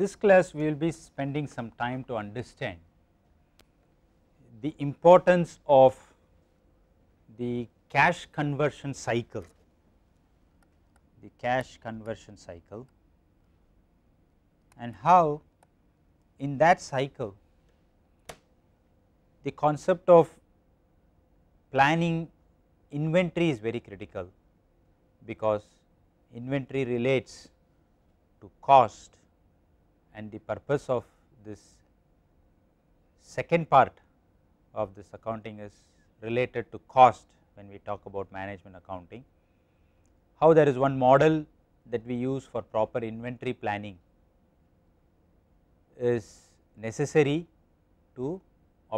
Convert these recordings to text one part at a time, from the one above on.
this class we will be spending some time to understand the importance of the cash conversion cycle, the cash conversion cycle and how in that cycle the concept of planning inventory is very critical because inventory relates to cost and the purpose of this second part of this accounting is related to cost when we talk about management accounting. How there is one model that we use for proper inventory planning is necessary to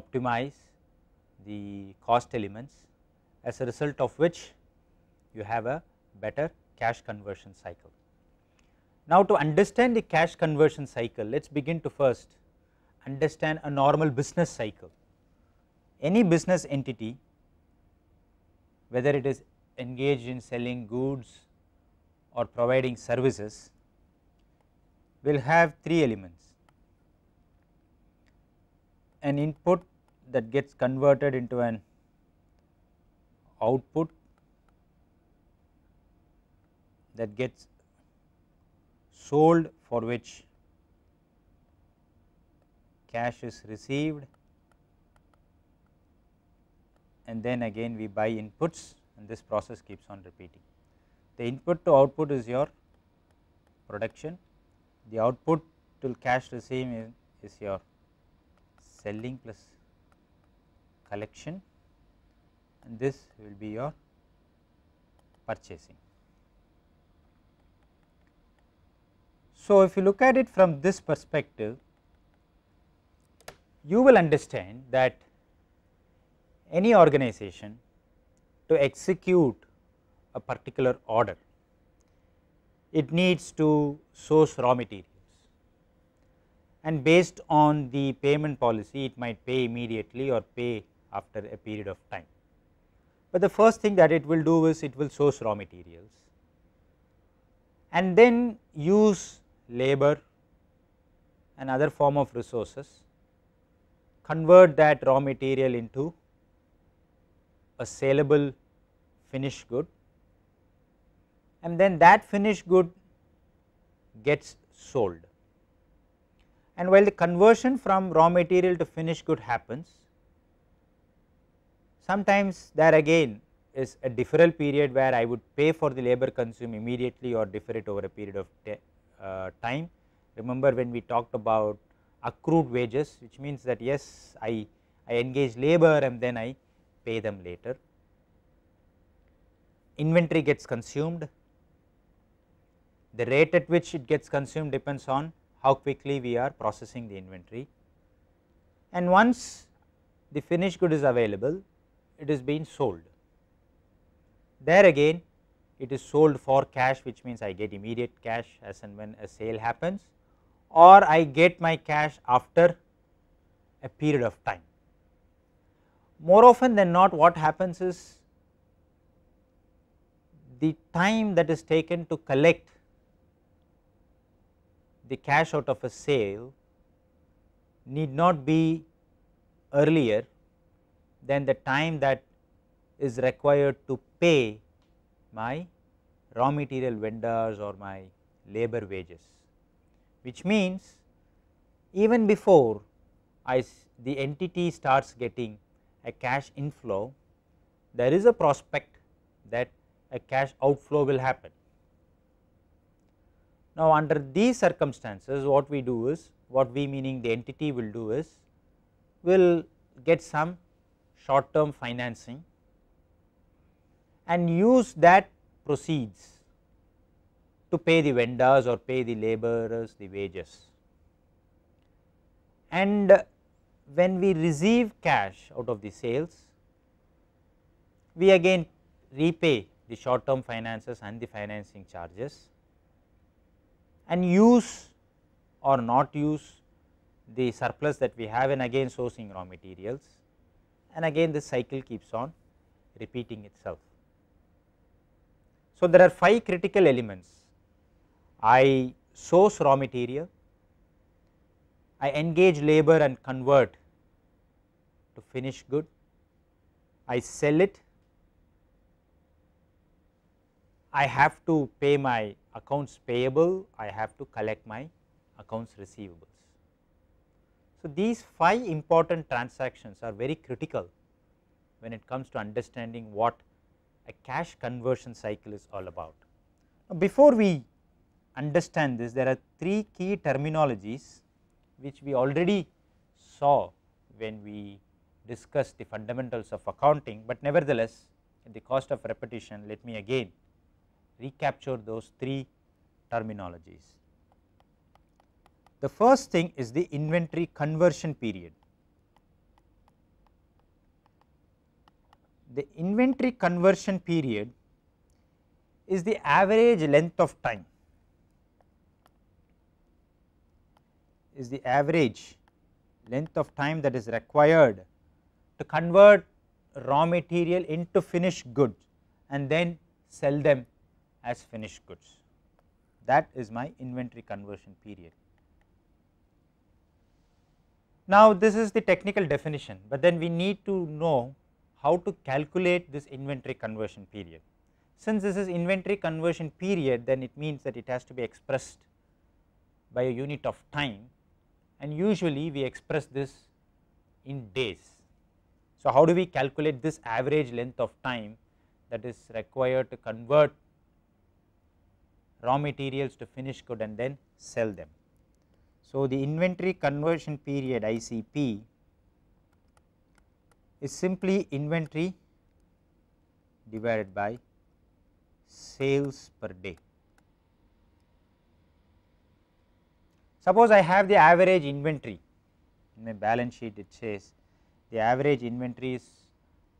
optimize the cost elements as a result of which you have a better cash conversion cycle. Now to understand the cash conversion cycle, let us begin to first understand a normal business cycle. Any business entity, whether it is engaged in selling goods or providing services, will have three elements. An input that gets converted into an output that gets sold for which cash is received and then again we buy inputs and this process keeps on repeating. The input to output is your production, the output till cash the is, is your selling plus collection and this will be your purchasing. So, if you look at it from this perspective, you will understand that any organization to execute a particular order, it needs to source raw materials and based on the payment policy it might pay immediately or pay after a period of time. But the first thing that it will do is it will source raw materials and then use labor and other form of resources, convert that raw material into a saleable finished good and then that finished good gets sold. And while the conversion from raw material to finished good happens, sometimes there again is a deferral period where I would pay for the labor consumed immediately or defer it over a period of uh, time. Remember when we talked about accrued wages which means that yes I, I engage labor and then I pay them later. Inventory gets consumed, the rate at which it gets consumed depends on how quickly we are processing the inventory and once the finished good is available it is being sold. There again it is sold for cash which means I get immediate cash as and when a sale happens or I get my cash after a period of time. More often than not what happens is the time that is taken to collect the cash out of a sale need not be earlier than the time that is required to pay my raw material vendors or my labor wages, which means even before I the entity starts getting a cash inflow, there is a prospect that a cash outflow will happen. Now, under these circumstances what we do is what we meaning the entity will do is will get some short term financing and use that proceeds to pay the vendors or pay the laborers the wages. And when we receive cash out of the sales, we again repay the short term finances and the financing charges and use or not use the surplus that we have and again sourcing raw materials and again this cycle keeps on repeating itself. So, there are 5 critical elements, I source raw material, I engage labor and convert to finished good, I sell it, I have to pay my accounts payable, I have to collect my accounts receivables. So, these 5 important transactions are very critical when it comes to understanding what a cash conversion cycle is all about. Now, before we understand this there are three key terminologies which we already saw when we discussed the fundamentals of accounting, but nevertheless at the cost of repetition let me again recapture those three terminologies. The first thing is the inventory conversion period. the inventory conversion period is the average length of time is the average length of time that is required to convert raw material into finished goods and then sell them as finished goods. That is my inventory conversion period. Now, this is the technical definition, but then we need to know how to calculate this inventory conversion period. Since this is inventory conversion period then it means that it has to be expressed by a unit of time and usually we express this in days. So, how do we calculate this average length of time that is required to convert raw materials to finished good and then sell them. So, the inventory conversion period ICP is simply inventory divided by sales per day. Suppose I have the average inventory in my balance sheet it says the average inventory is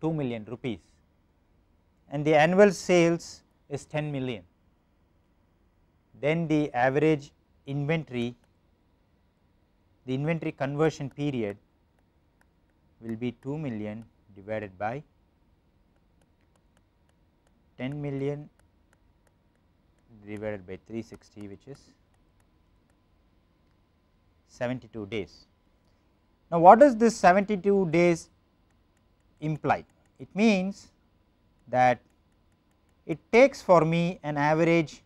2 million rupees and the annual sales is 10 million. Then the average inventory, the inventory conversion period will be 2 million divided by 10 million divided by 360 which is 72 days. Now, what does this 72 days imply? It means that it takes for me an average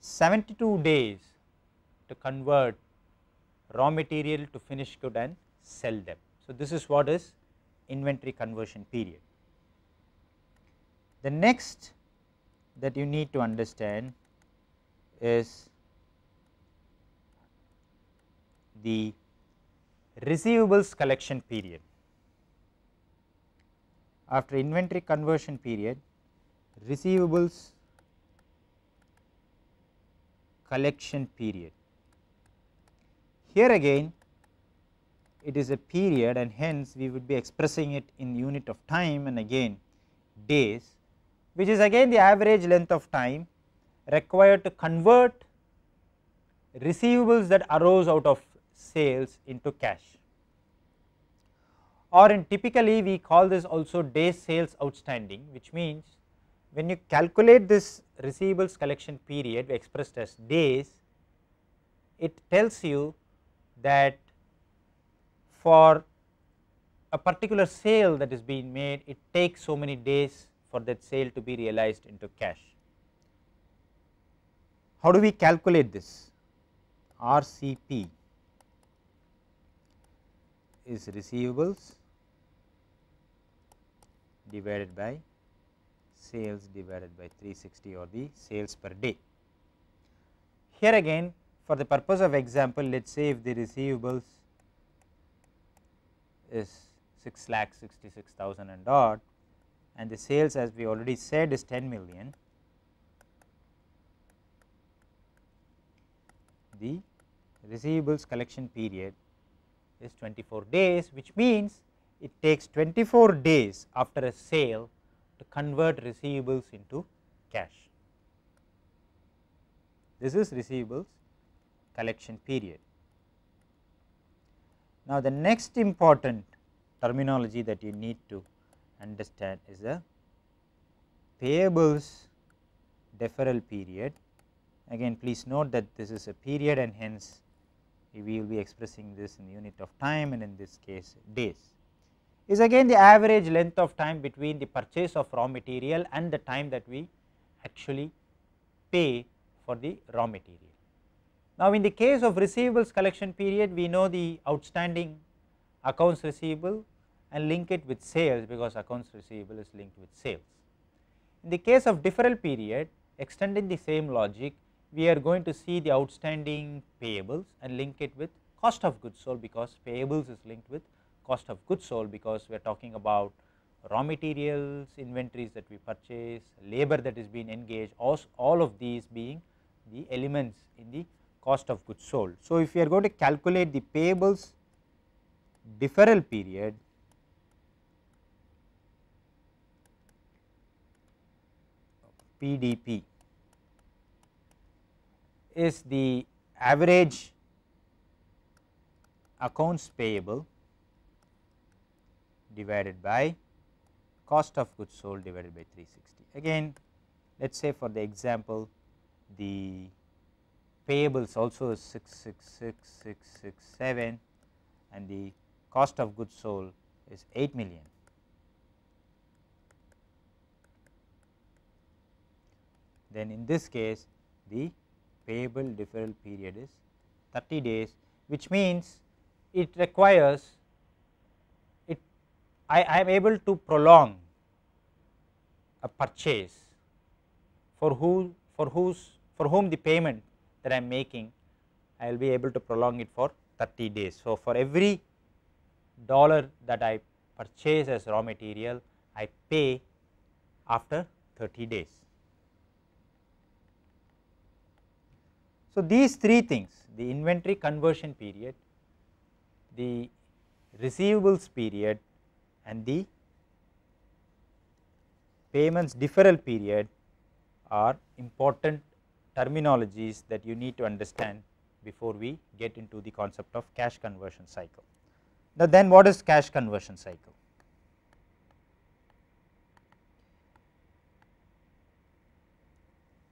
72 days to convert raw material to finished good and sell them. So, this is what is inventory conversion period. The next that you need to understand is the receivables collection period. After inventory conversion period, receivables collection period. Here again it is a period and hence we would be expressing it in unit of time and again days which is again the average length of time required to convert receivables that arose out of sales into cash or in typically we call this also day sales outstanding which means when you calculate this receivables collection period expressed as days it tells you that for a particular sale that is being made, it takes so many days for that sale to be realized into cash. How do we calculate this? RCP is receivables divided by sales divided by 360 or the sales per day. Here again for the purpose of example, let us say if the receivables is 6 lakh 66,000 and odd and the sales as we already said is 10 million. The receivables collection period is 24 days which means it takes 24 days after a sale to convert receivables into cash. This is receivables collection period. Now, the next important terminology that you need to understand is the payables deferral period. Again please note that this is a period and hence we will be expressing this in unit of time and in this case days is again the average length of time between the purchase of raw material and the time that we actually pay for the raw material. Now in the case of receivables collection period we know the outstanding accounts receivable and link it with sales because accounts receivable is linked with sales. In the case of deferral period extending the same logic we are going to see the outstanding payables and link it with cost of goods sold because payables is linked with cost of goods sold because we are talking about raw materials, inventories that we purchase, labor that is being engaged, all of these being the elements in the cost of goods sold. So, if we are going to calculate the payables deferral period, PDP is the average accounts payable divided by cost of goods sold divided by 360. Again, let us say for the example the payables also is 666667 and the cost of goods sold is 8 million. Then in this case the payable deferral period is 30 days which means it requires it I, I am able to prolong a purchase for who for whose for whom the payment that I am making I will be able to prolong it for 30 days. So, for every dollar that I purchase as raw material I pay after 30 days. So, these three things the inventory conversion period, the receivables period and the payments deferral period are important terminologies that you need to understand before we get into the concept of cash conversion cycle. Now then what is cash conversion cycle?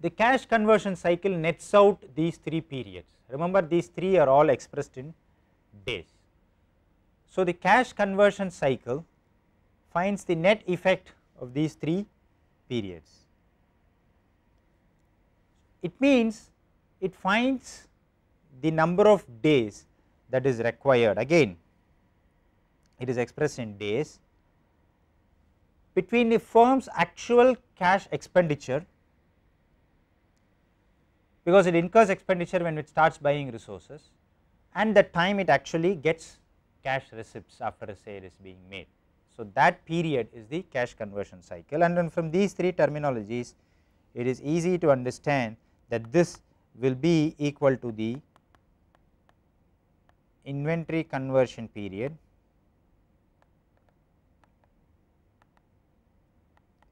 The cash conversion cycle nets out these three periods. Remember these three are all expressed in days. So the cash conversion cycle finds the net effect of these three periods. It means it finds the number of days that is required again it is expressed in days between the firm's actual cash expenditure because it incurs expenditure when it starts buying resources and the time it actually gets cash receipts after a sale is being made. So, that period is the cash conversion cycle and then from these three terminologies it is easy to understand that this will be equal to the inventory conversion period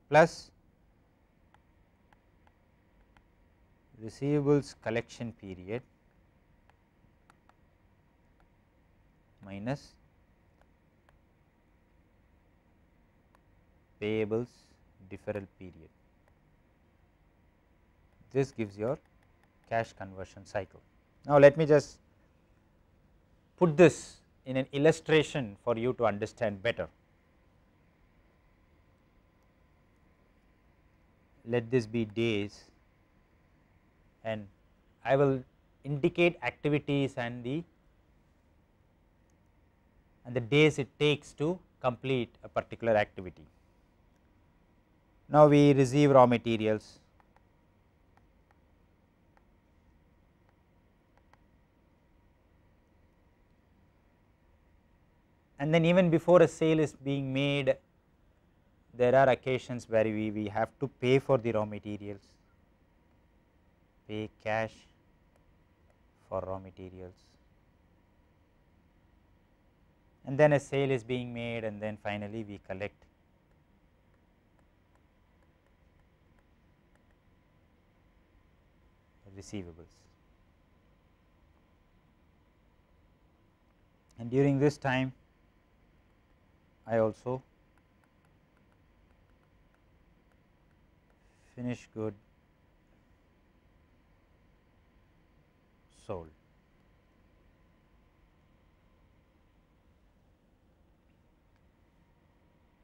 plus receivables collection period minus payables deferral period this gives your cash conversion cycle. Now, let me just put this in an illustration for you to understand better. Let this be days and I will indicate activities and the and the days it takes to complete a particular activity. Now, we receive raw materials, and then even before a sale is being made there are occasions where we, we have to pay for the raw materials, pay cash for raw materials and then a sale is being made and then finally we collect receivables. And during this time I also finish good sold.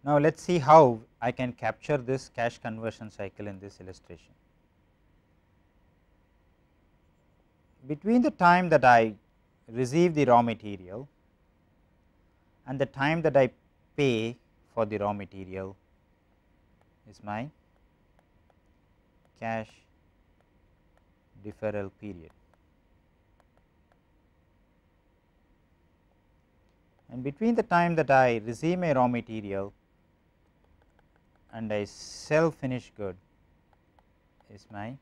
Now, let us see how I can capture this cash conversion cycle in this illustration. Between the time that I receive the raw material and the time that I pay for the raw material is my cash deferral period. And between the time that I receive my raw material and I sell finished good is my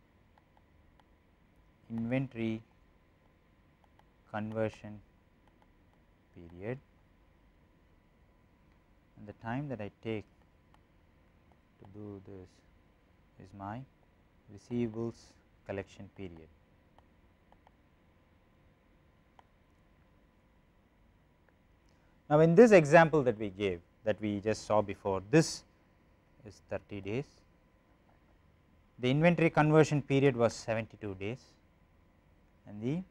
inventory conversion period the time that I take to do this is my receivables collection period. Now, in this example that we gave that we just saw before this is 30 days, the inventory conversion period was 72 days and the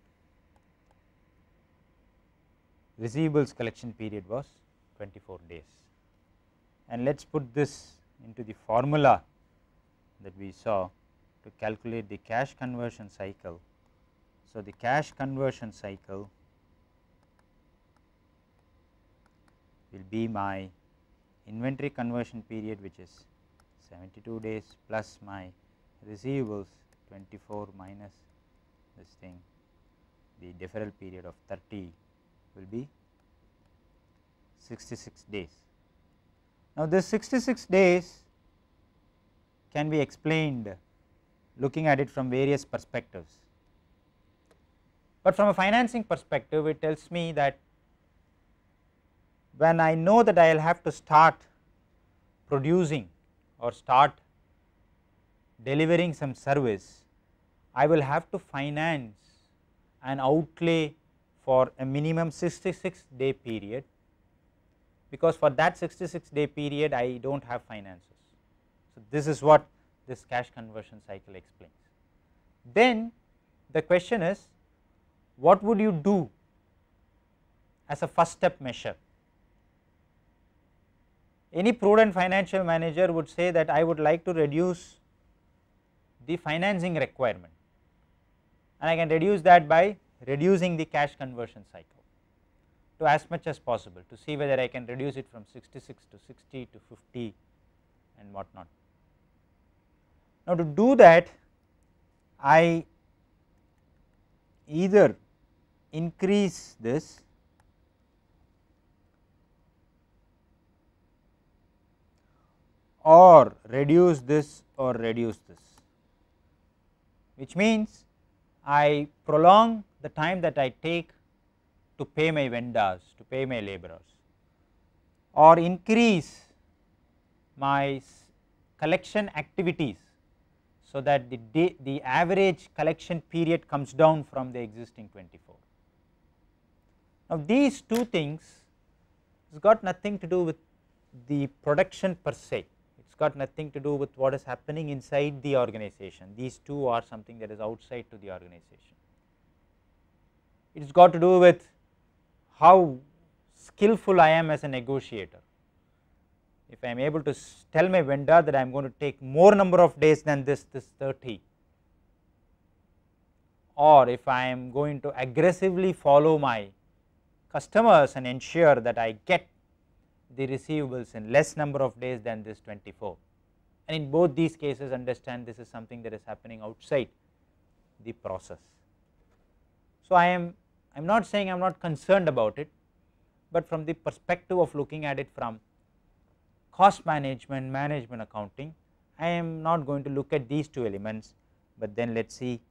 receivables collection period was 24 days and let us put this into the formula that we saw to calculate the cash conversion cycle. So, the cash conversion cycle will be my inventory conversion period which is 72 days plus my receivables 24 minus this thing the deferral period of 30 will be 66 days. Now, this 66 days can be explained looking at it from various perspectives. But from a financing perspective, it tells me that when I know that I will have to start producing or start delivering some service, I will have to finance an outlay for a minimum 66 day period because for that 66 day period I do not have finances. So, this is what this cash conversion cycle explains. Then the question is what would you do as a first step measure? Any prudent financial manager would say that I would like to reduce the financing requirement and I can reduce that by reducing the cash conversion cycle to as much as possible to see whether I can reduce it from 66 to 60 to 50 and what not. Now to do that I either increase this or reduce this or reduce this which means I prolong the time that I take to pay my vendors, to pay my laborers or increase my collection activities. So, that the, day, the average collection period comes down from the existing 24. Now, these two things has got nothing to do with the production per se, it has got nothing to do with what is happening inside the organization, these two are something that is outside to the organization. It has got to do with how skillful I am as a negotiator. If I am able to tell my vendor that I am going to take more number of days than this, this 30 or if I am going to aggressively follow my customers and ensure that I get the receivables in less number of days than this 24. And in both these cases understand this is something that is happening outside the process. So, I am I am not saying I am not concerned about it, but from the perspective of looking at it from cost management, management accounting, I am not going to look at these two elements, but then let us see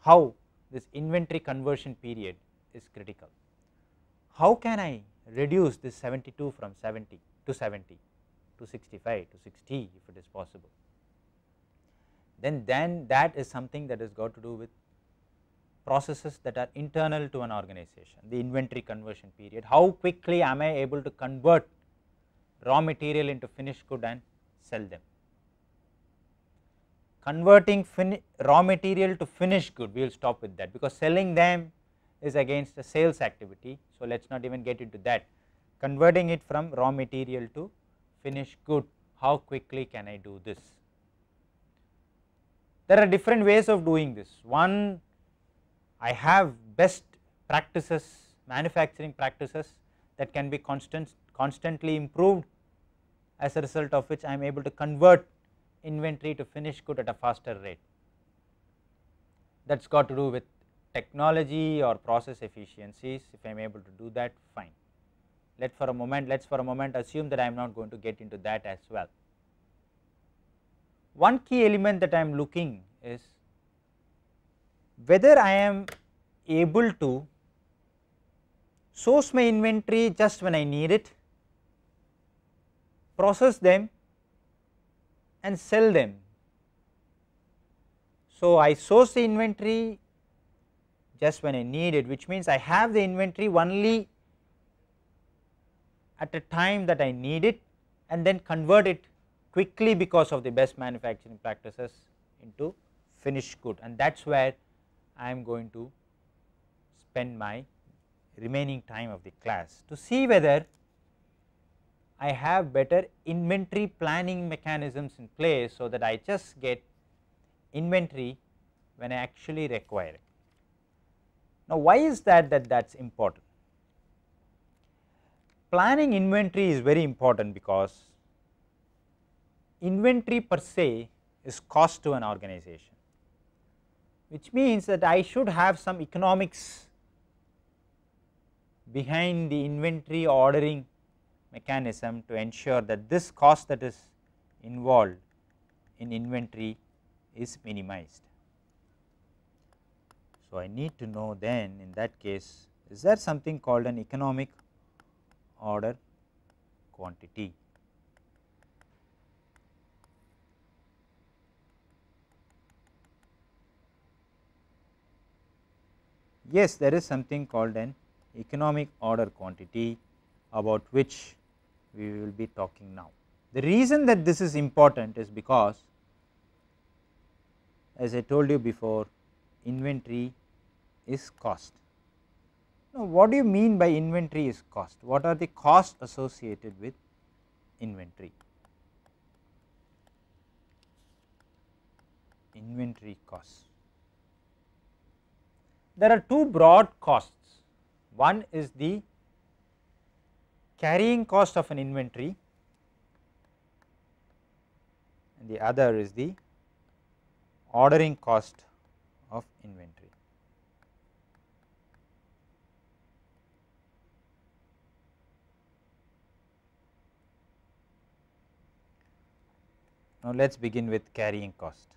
how this inventory conversion period is critical. How can I reduce this 72 from 70 to 70 to 65 to 60 if it is possible. Then, then that is something that has got to do with processes that are internal to an organization, the inventory conversion period, how quickly am I able to convert raw material into finished good and sell them. Converting raw material to finished good, we will stop with that because selling them is against a sales activity. So, let us not even get into that. Converting it from raw material to finished good, how quickly can I do this? There are different ways of doing this. One I have best practices manufacturing practices that can be constant constantly improved as a result of which I am able to convert inventory to finished good at a faster rate. That has got to do with technology or process efficiencies if I am able to do that fine. Let for a moment let us for a moment assume that I am not going to get into that as well. One key element that I am looking is whether I am able to source my inventory just when I need it, process them and sell them. So, I source the inventory just when I need it which means I have the inventory only at a time that I need it and then convert it quickly because of the best manufacturing practices into finished good and that is where I am going to spend my remaining time of the class to see whether I have better inventory planning mechanisms in place so that I just get inventory when I actually require it. Now, why is that that that is important? Planning inventory is very important because inventory per se is cost to an organization which means that I should have some economics behind the inventory ordering mechanism to ensure that this cost that is involved in inventory is minimized. So, I need to know then in that case is there something called an economic order quantity. yes there is something called an economic order quantity about which we will be talking now. The reason that this is important is because as I told you before inventory is cost. Now, what do you mean by inventory is cost? What are the costs associated with inventory? Inventory costs there are two broad costs. One is the carrying cost of an inventory and the other is the ordering cost of inventory. Now, let us begin with carrying cost.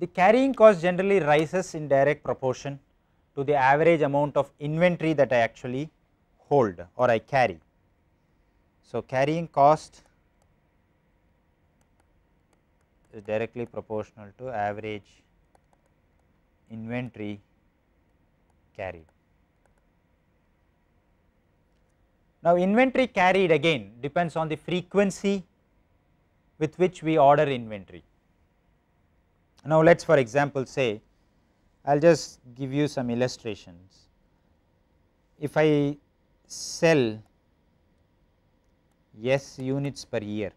The carrying cost generally rises in direct proportion to the average amount of inventory that I actually hold or I carry. So, carrying cost is directly proportional to average inventory carried. Now, inventory carried again depends on the frequency with which we order inventory. Now, let us for example say I will just give you some illustrations. If I sell S units per year,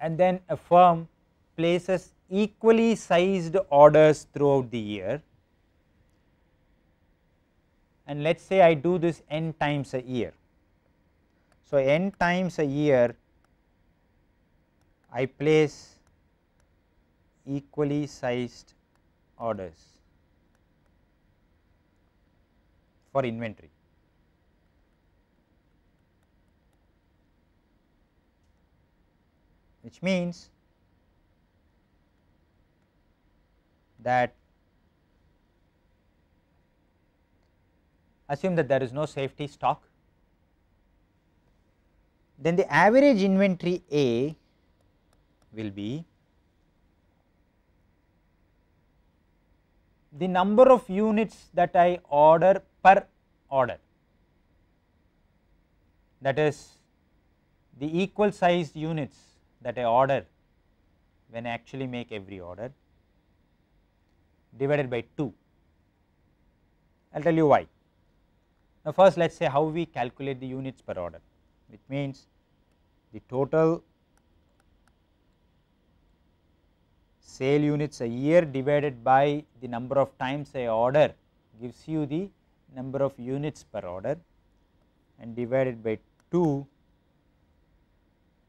and then a firm places equally sized orders throughout the year and let us say I do this n times a year. So, n times a year I place equally sized orders for inventory. which means that assume that there is no safety stock then the average inventory A will be the number of units that I order per order that is the equal sized units that I order when I actually make every order divided by 2. I will tell you why. Now, first let us say how we calculate the units per order which means the total sale units a year divided by the number of times a order gives you the number of units per order and divided by 2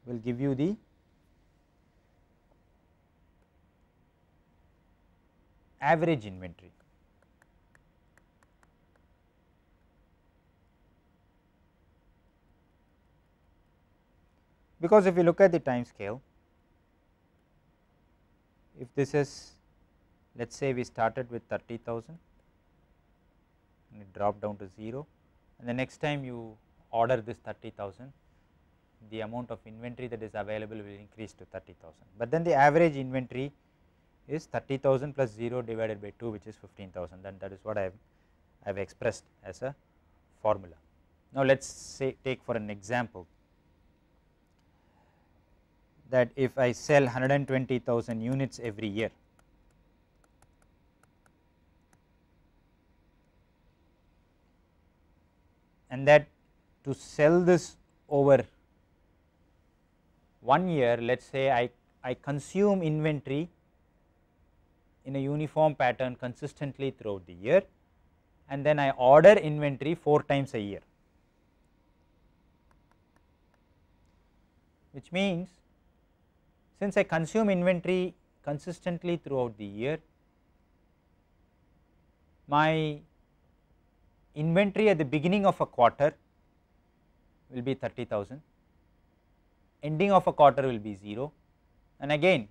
will give you the average inventory. Because if you look at the time scale if this is let us say we started with 30,000 and it dropped down to 0 and the next time you order this 30,000 the amount of inventory that is available will increase to 30,000, but then the average inventory is 30,000 plus 0 divided by 2 which is 15,000 then that is what I have, I have expressed as a formula. Now, let us say take for an example that if I sell 120,000 units every year, and that to sell this over one year let us say I, I consume inventory in a uniform pattern consistently throughout the year and then I order inventory 4 times a year which means since I consume inventory consistently throughout the year, my inventory at the beginning of a quarter will be 30,000, ending of a quarter will be 0 and again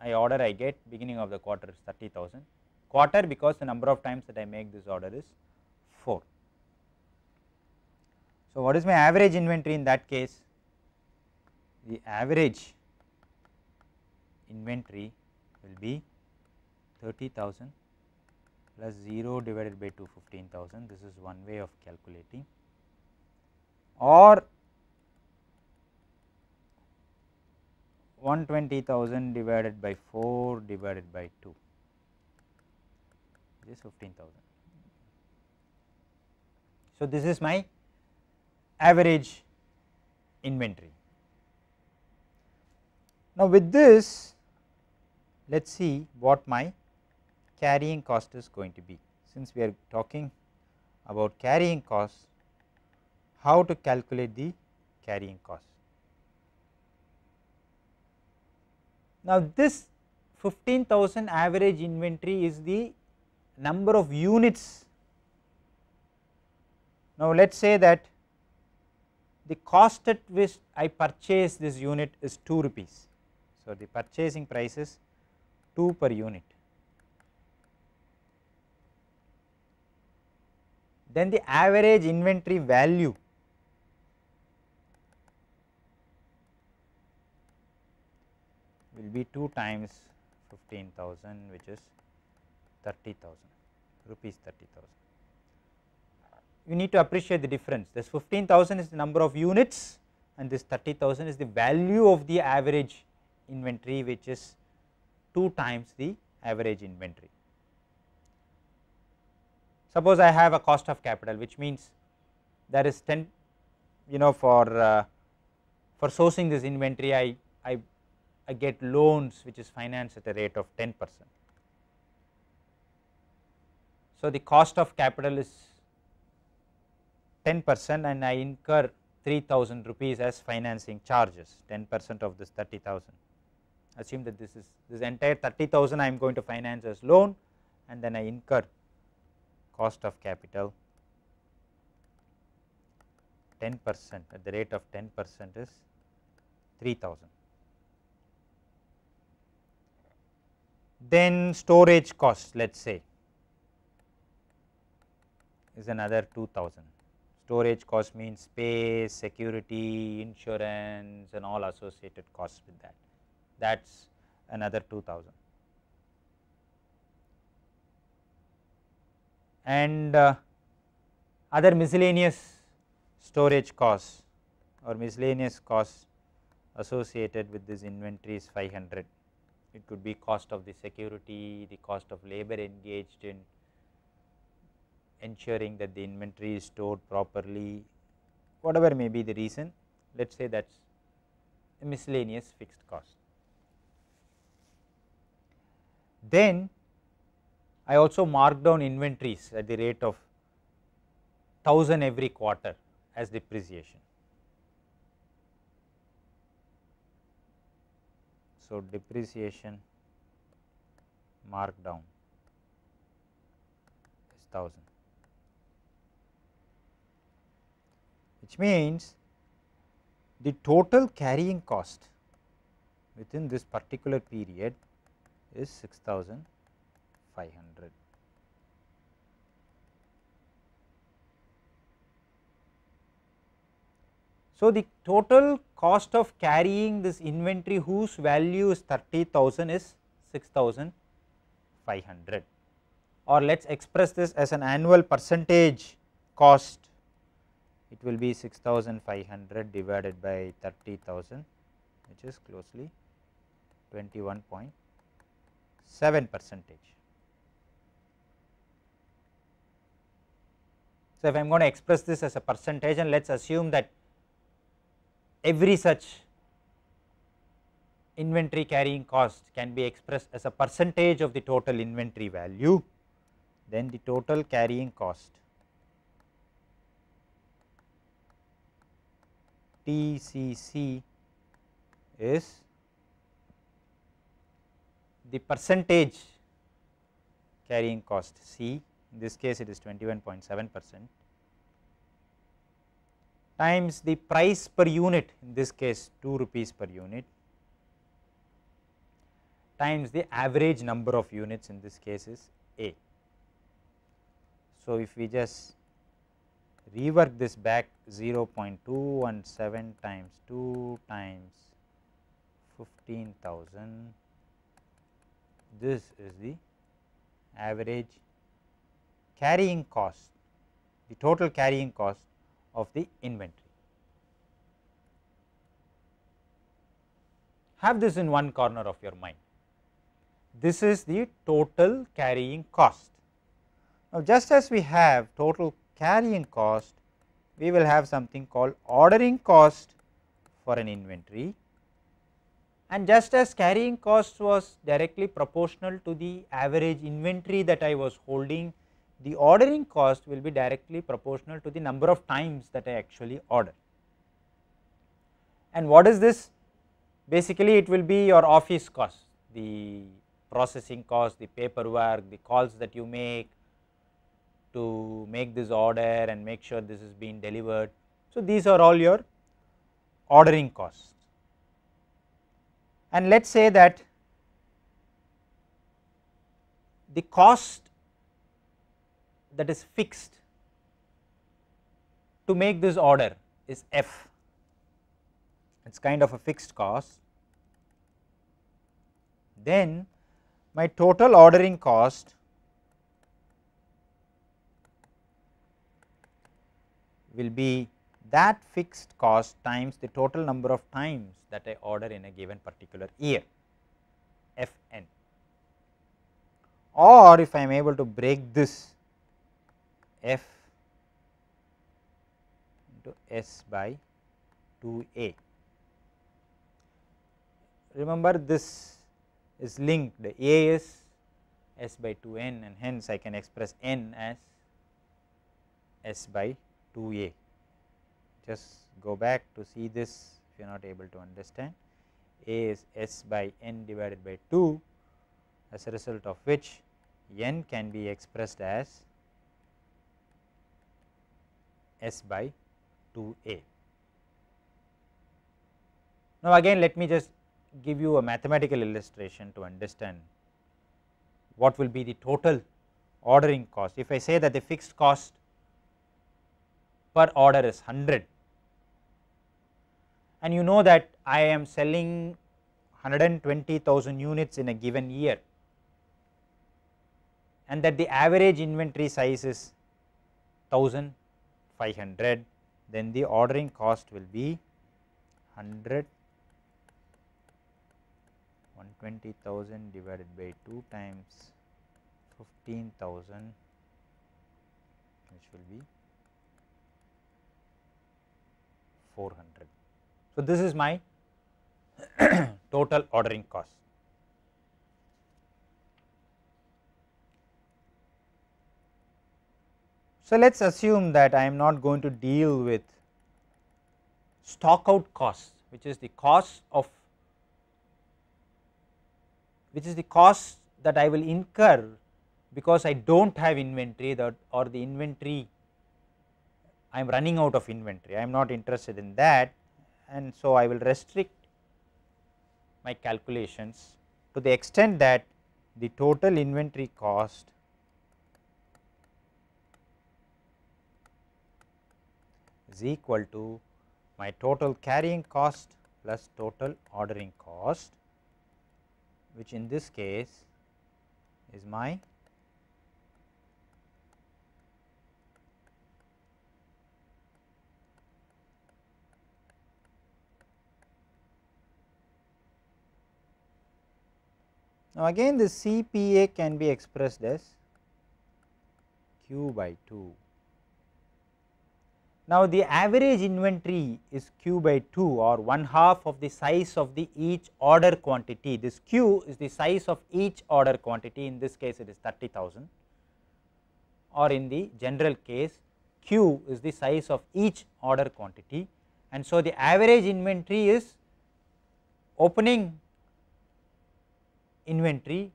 I order I get beginning of the quarter is 30,000, quarter because the number of times that I make this order is 4. So, what is my average inventory in that case? The average inventory will be 30,000 plus 0 divided by 2 15,000 this is one way of calculating or 120,000 divided by 4 divided by 2 is 15,000. So, this is my average inventory. Now, with this let us see what my carrying cost is going to be. Since we are talking about carrying cost, how to calculate the carrying cost. Now, this 15,000 average inventory is the number of units. Now, let us say that the cost at which I purchase this unit is 2 rupees. So, the purchasing price is 2 per unit. Then the average inventory value will be 2 times 15,000 which is 30,000 rupees 30,000. You need to appreciate the difference this 15,000 is the number of units and this 30,000 is the value of the average inventory which is 2 times the average inventory. Suppose I have a cost of capital which means there is 10 you know for uh, for sourcing this inventory I, I, I get loans which is financed at a rate of 10 percent. So, the cost of capital is 10 percent and I incur 3000 rupees as financing charges 10 percent of this 30,000 assume that this is this entire 30,000 I am going to finance as loan and then I incur cost of capital 10 percent at the rate of 10 percent is 3000. Then storage cost let us say is another 2000. Storage cost means space, security, insurance and all associated costs with that that is another 2000. And uh, other miscellaneous storage costs or miscellaneous costs associated with this inventory is 500. It could be cost of the security, the cost of labor engaged in ensuring that the inventory is stored properly, whatever may be the reason, let us say that is a miscellaneous fixed cost. Then I also mark down inventories at the rate of 1000 every quarter as depreciation. So, depreciation mark down is 1000, which means the total carrying cost within this particular period is 6500. So, the total cost of carrying this inventory whose value is 30,000 is 6500 or let us express this as an annual percentage cost it will be 6500 divided by 30,000 which is closely 21.5 7 percentage. So, if I am going to express this as a percentage and let us assume that every such inventory carrying cost can be expressed as a percentage of the total inventory value, then the total carrying cost TCC is the percentage carrying cost C in this case it is 21.7 percent times the price per unit in this case 2 rupees per unit times the average number of units in this case is A. So, if we just rework this back 0.217 times 2 times 15,000 this is the average carrying cost, the total carrying cost of the inventory. Have this in one corner of your mind. This is the total carrying cost. Now, just as we have total carrying cost, we will have something called ordering cost for an inventory and just as carrying cost was directly proportional to the average inventory that I was holding, the ordering cost will be directly proportional to the number of times that I actually order. And what is this? Basically it will be your office cost, the processing cost, the paperwork, the calls that you make to make this order and make sure this is being delivered. So, these are all your ordering costs and let us say that the cost that is fixed to make this order is f, it is kind of a fixed cost. Then my total ordering cost will be that fixed cost times the total number of times that I order in a given particular year f n or if I am able to break this f into s by 2 a. Remember this is linked a is s by 2 n and hence I can express n as s by 2 a just go back to see this if you are not able to understand A is S by n divided by 2 as a result of which n can be expressed as S by 2A. Now, again let me just give you a mathematical illustration to understand what will be the total ordering cost. If I say that the fixed cost per order is 100 and you know that I am selling 120,000 units in a given year and that the average inventory size is 1500 then the ordering cost will be 100 120,000 divided by 2 times 15,000 which will be 400. So, this is my total ordering cost. So, let us assume that I am not going to deal with stock out cost which is the cost of which is the cost that I will incur because I do not have inventory that or the inventory I am running out of inventory I am not interested in that and so I will restrict my calculations to the extent that the total inventory cost is equal to my total carrying cost plus total ordering cost which in this case is my Now, again this CPA can be expressed as Q by 2. Now, the average inventory is Q by 2 or one half of the size of the each order quantity. This Q is the size of each order quantity in this case it is 30,000 or in the general case Q is the size of each order quantity and so the average inventory is opening inventory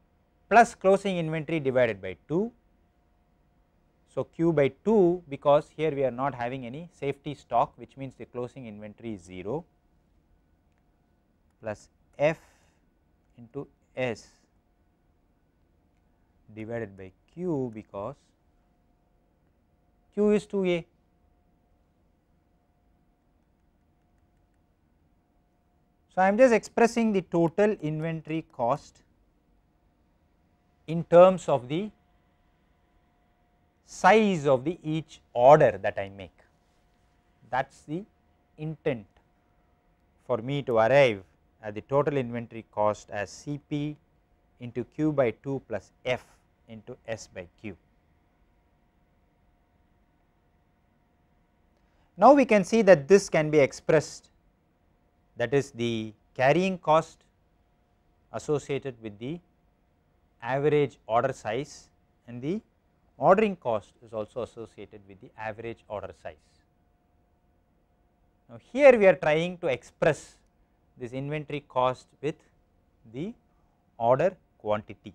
plus closing inventory divided by 2. So, Q by 2 because here we are not having any safety stock which means the closing inventory is 0 plus F into S divided by Q because Q is 2A. So, I am just expressing the total inventory cost in terms of the size of the each order that I make that is the intent for me to arrive at the total inventory cost as Cp into q by 2 plus f into s by q. Now, we can see that this can be expressed that is the carrying cost associated with the average order size and the ordering cost is also associated with the average order size. Now, here we are trying to express this inventory cost with the order quantity.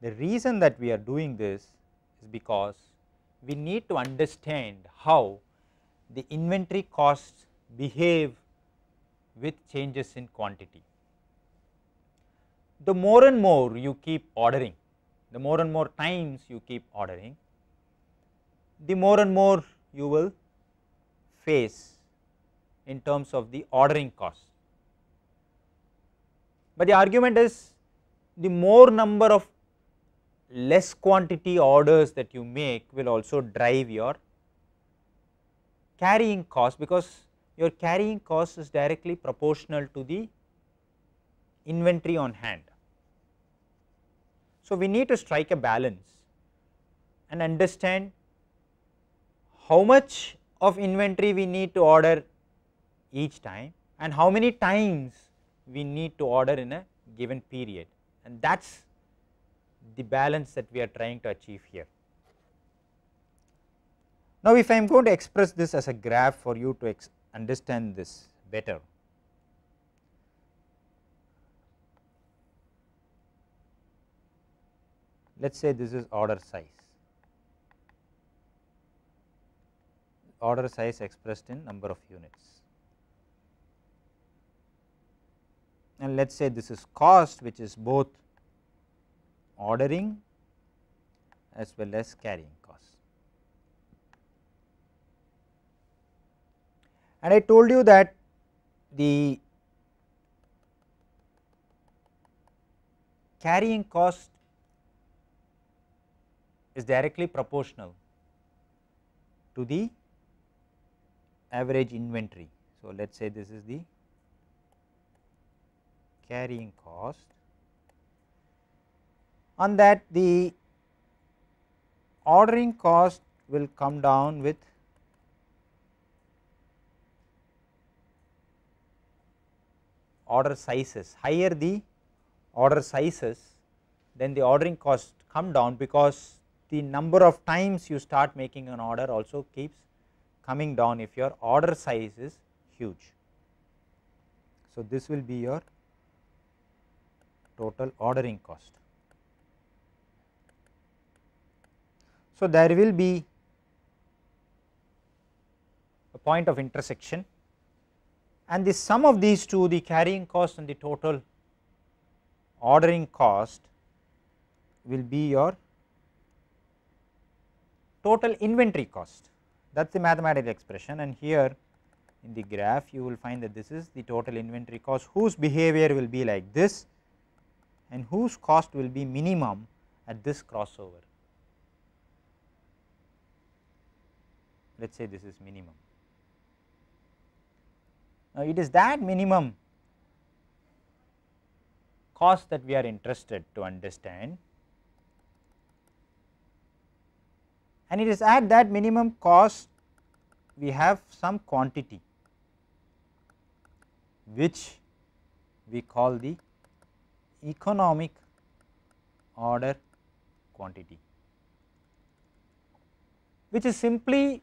The reason that we are doing this is because we need to understand how the inventory costs behave with changes in quantity the more and more you keep ordering, the more and more times you keep ordering, the more and more you will face in terms of the ordering cost. But the argument is the more number of less quantity orders that you make will also drive your carrying cost because your carrying cost is directly proportional to the inventory on hand. So, we need to strike a balance and understand how much of inventory we need to order each time and how many times we need to order in a given period and that is the balance that we are trying to achieve here. Now, if I am going to express this as a graph for you to understand this better, let us say this is order size order size expressed in number of units and let us say this is cost which is both ordering as well as carrying cost. And I told you that the carrying cost is directly proportional to the average inventory. So, let us say this is the carrying cost on that the ordering cost will come down with order sizes higher the order sizes then the ordering cost come down because the number of times you start making an order also keeps coming down if your order size is huge. So, this will be your total ordering cost. So, there will be a point of intersection and the sum of these two the carrying cost and the total ordering cost will be your total inventory cost that is the mathematical expression and here in the graph you will find that this is the total inventory cost whose behavior will be like this and whose cost will be minimum at this crossover. Let us say this is minimum. Now, it is that minimum cost that we are interested to understand and it is at that minimum cost we have some quantity which we call the economic order quantity which is simply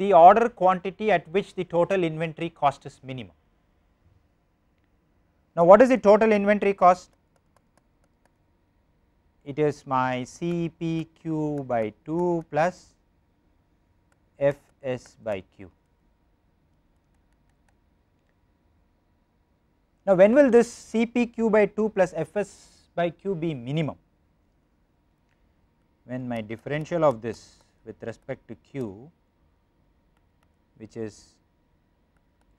the order quantity at which the total inventory cost is minimum. Now, what is the total inventory cost? it is my CPQ by 2 plus Fs by Q. Now, when will this CPQ by 2 plus Fs by Q be minimum? When my differential of this with respect to Q which is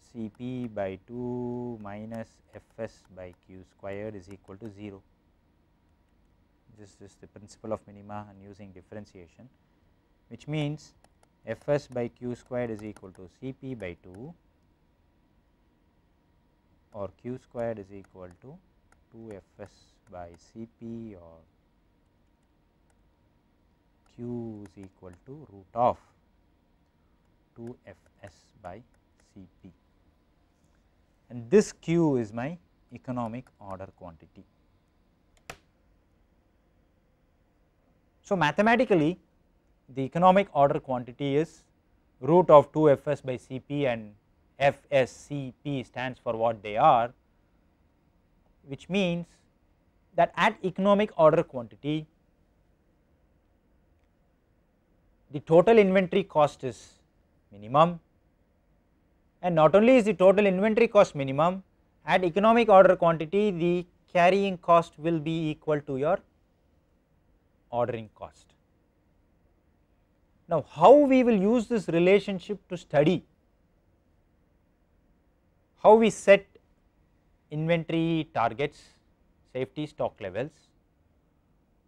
Cp by 2 minus Fs by Q squared is equal to 0 this is the principle of minima and using differentiation which means fs by q squared is equal to cp by 2 or q squared is equal to 2 fs by cp or q is equal to root of 2 fs by cp and this q is my economic order quantity. So, mathematically the economic order quantity is root of 2 fs by cp and fscp stands for what they are which means that at economic order quantity the total inventory cost is minimum and not only is the total inventory cost minimum at economic order quantity the carrying cost will be equal to your ordering cost. Now, how we will use this relationship to study how we set inventory targets, safety stock levels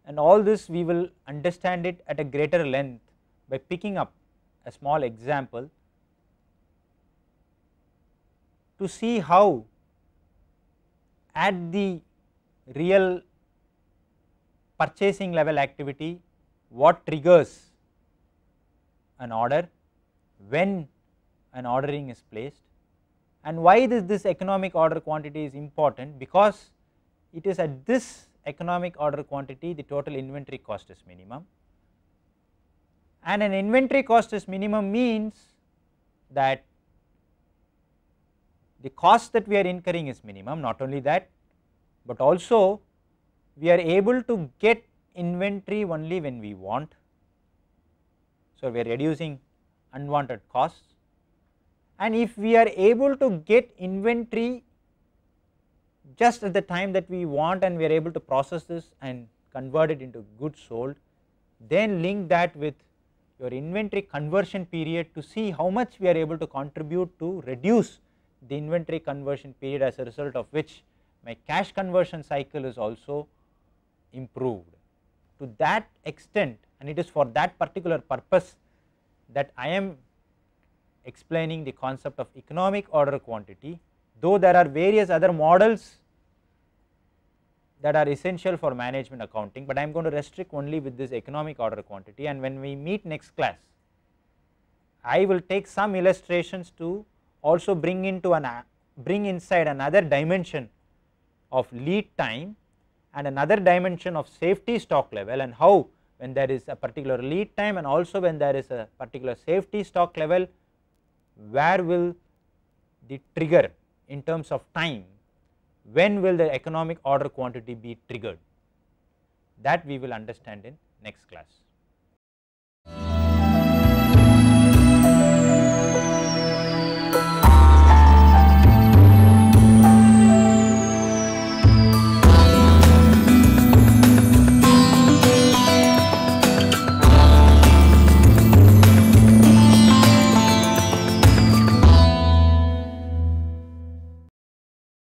and all this we will understand it at a greater length by picking up a small example to see how at the real purchasing level activity, what triggers an order, when an ordering is placed and why this, this economic order quantity is important because it is at this economic order quantity the total inventory cost is minimum and an inventory cost is minimum means that the cost that we are incurring is minimum not only that, but also we are able to get inventory only when we want. So, we are reducing unwanted costs and if we are able to get inventory just at the time that we want and we are able to process this and convert it into goods sold, then link that with your inventory conversion period to see how much we are able to contribute to reduce the inventory conversion period as a result of which my cash conversion cycle is also improved to that extent and it is for that particular purpose that I am explaining the concept of economic order quantity though there are various other models that are essential for management accounting, but I am going to restrict only with this economic order quantity and when we meet next class, I will take some illustrations to also bring into an bring inside another dimension of lead time and another dimension of safety stock level and how when there is a particular lead time and also when there is a particular safety stock level where will the trigger in terms of time when will the economic order quantity be triggered that we will understand in next class.